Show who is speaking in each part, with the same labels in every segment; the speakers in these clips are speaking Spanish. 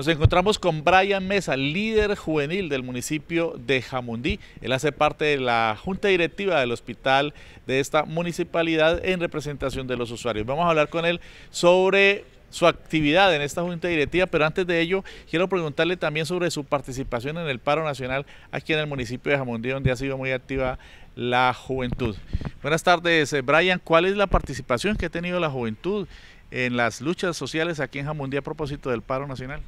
Speaker 1: Nos encontramos con Brian Mesa, líder juvenil del municipio de Jamundí. Él hace parte de la junta directiva del hospital de esta municipalidad en representación de los usuarios. Vamos a hablar con él sobre su actividad en esta junta directiva, pero antes de ello quiero preguntarle también sobre su participación en el paro nacional aquí en el municipio de Jamundí, donde ha sido muy activa la juventud. Buenas tardes, eh, Brian. ¿Cuál es la participación que ha tenido la juventud en las luchas
Speaker 2: sociales aquí en Jamundí a propósito del paro nacional?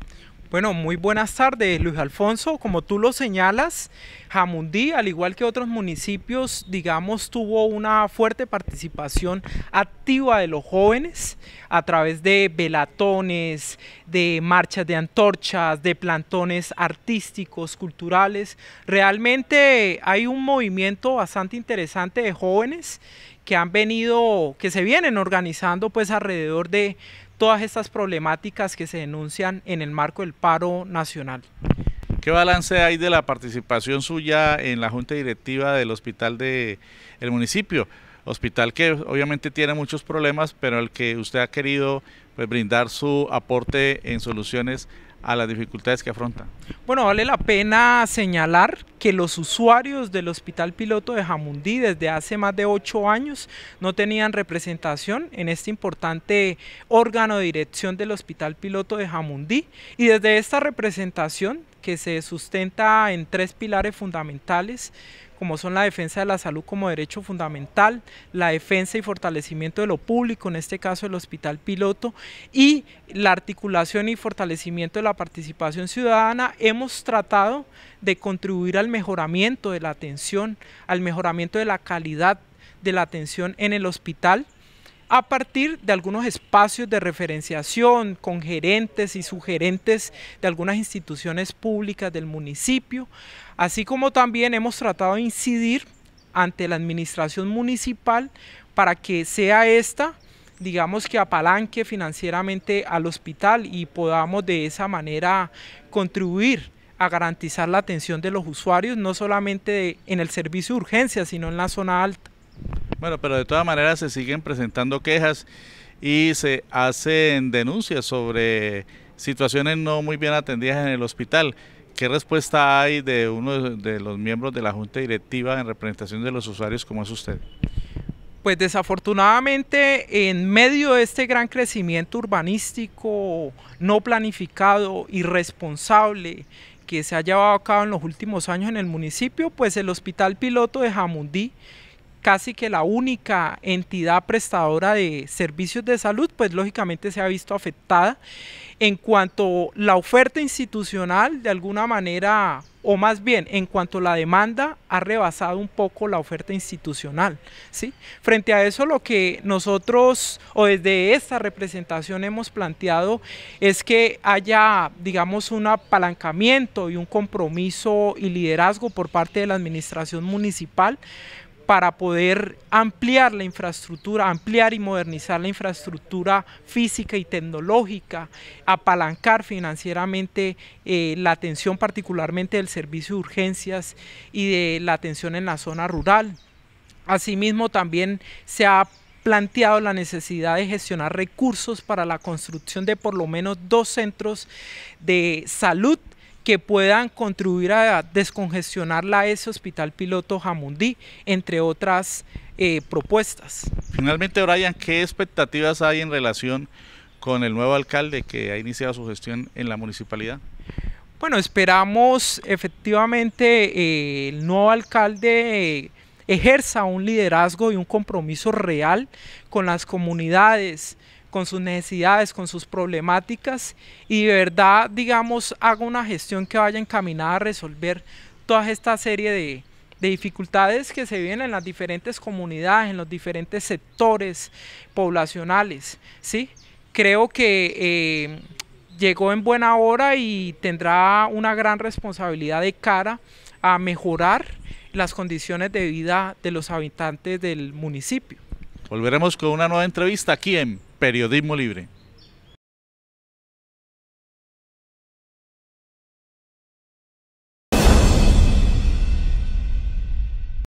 Speaker 2: Bueno, muy buenas tardes, Luis Alfonso. Como tú lo señalas, Jamundí, al igual que otros municipios, digamos, tuvo una fuerte participación activa de los jóvenes a través de velatones, de marchas de antorchas, de plantones artísticos, culturales. Realmente hay un movimiento bastante interesante de jóvenes que han venido, que se vienen organizando pues alrededor de todas estas problemáticas que se denuncian en el marco del paro nacional.
Speaker 1: ¿Qué balance hay de la participación suya en la junta directiva del hospital del municipio? Hospital que obviamente tiene muchos problemas, pero el que usted ha querido pues, brindar su aporte en soluciones a las dificultades que afrontan.
Speaker 2: Bueno, vale la pena señalar que los usuarios del Hospital Piloto de Jamundí desde hace más de ocho años no tenían representación en este importante órgano de dirección del Hospital Piloto de Jamundí y desde esta representación que se sustenta en tres pilares fundamentales como son la defensa de la salud como derecho fundamental, la defensa y fortalecimiento de lo público, en este caso el hospital piloto, y la articulación y fortalecimiento de la participación ciudadana, hemos tratado de contribuir al mejoramiento de la atención, al mejoramiento de la calidad de la atención en el hospital a partir de algunos espacios de referenciación con gerentes y sugerentes de algunas instituciones públicas del municipio, así como también hemos tratado de incidir ante la administración municipal para que sea esta digamos que apalanque financieramente al hospital y podamos de esa manera contribuir a garantizar la atención de los usuarios, no solamente en el servicio de urgencia, sino en la zona alta.
Speaker 1: Bueno, pero de todas maneras se siguen presentando quejas y se hacen denuncias sobre situaciones no muy bien atendidas en el hospital. ¿Qué respuesta hay de uno de los miembros de la Junta Directiva en representación de los usuarios como es usted?
Speaker 2: Pues desafortunadamente en medio de este gran crecimiento urbanístico no planificado, irresponsable, que se ha llevado a cabo en los últimos años en el municipio, pues el Hospital Piloto de Jamundí, casi que la única entidad prestadora de servicios de salud, pues lógicamente se ha visto afectada en cuanto la oferta institucional de alguna manera, o más bien en cuanto a la demanda ha rebasado un poco la oferta institucional. ¿sí? Frente a eso lo que nosotros o desde esta representación hemos planteado es que haya digamos un apalancamiento y un compromiso y liderazgo por parte de la administración municipal para poder ampliar la infraestructura, ampliar y modernizar la infraestructura física y tecnológica, apalancar financieramente eh, la atención particularmente del servicio de urgencias y de la atención en la zona rural. Asimismo, también se ha planteado la necesidad de gestionar recursos para la construcción de por lo menos dos centros de salud que puedan contribuir a descongestionar la S Hospital Piloto Jamundí, entre otras eh, propuestas.
Speaker 1: Finalmente, Brian, ¿qué expectativas hay en relación con el nuevo alcalde que ha iniciado su gestión en la municipalidad?
Speaker 2: Bueno, esperamos efectivamente eh, el nuevo alcalde... Eh, ejerza un liderazgo y un compromiso real con las comunidades, con sus necesidades, con sus problemáticas y de verdad, digamos, haga una gestión que vaya encaminada a resolver toda esta serie de, dificultades que se viven en las diferentes comunidades, en los diferentes sectores poblacionales, ¿sí? Creo que eh, llegó en buena hora y tendrá una gran responsabilidad de cara a mejorar las condiciones de vida de los habitantes del municipio.
Speaker 1: Volveremos con una nueva entrevista aquí en periodismo libre.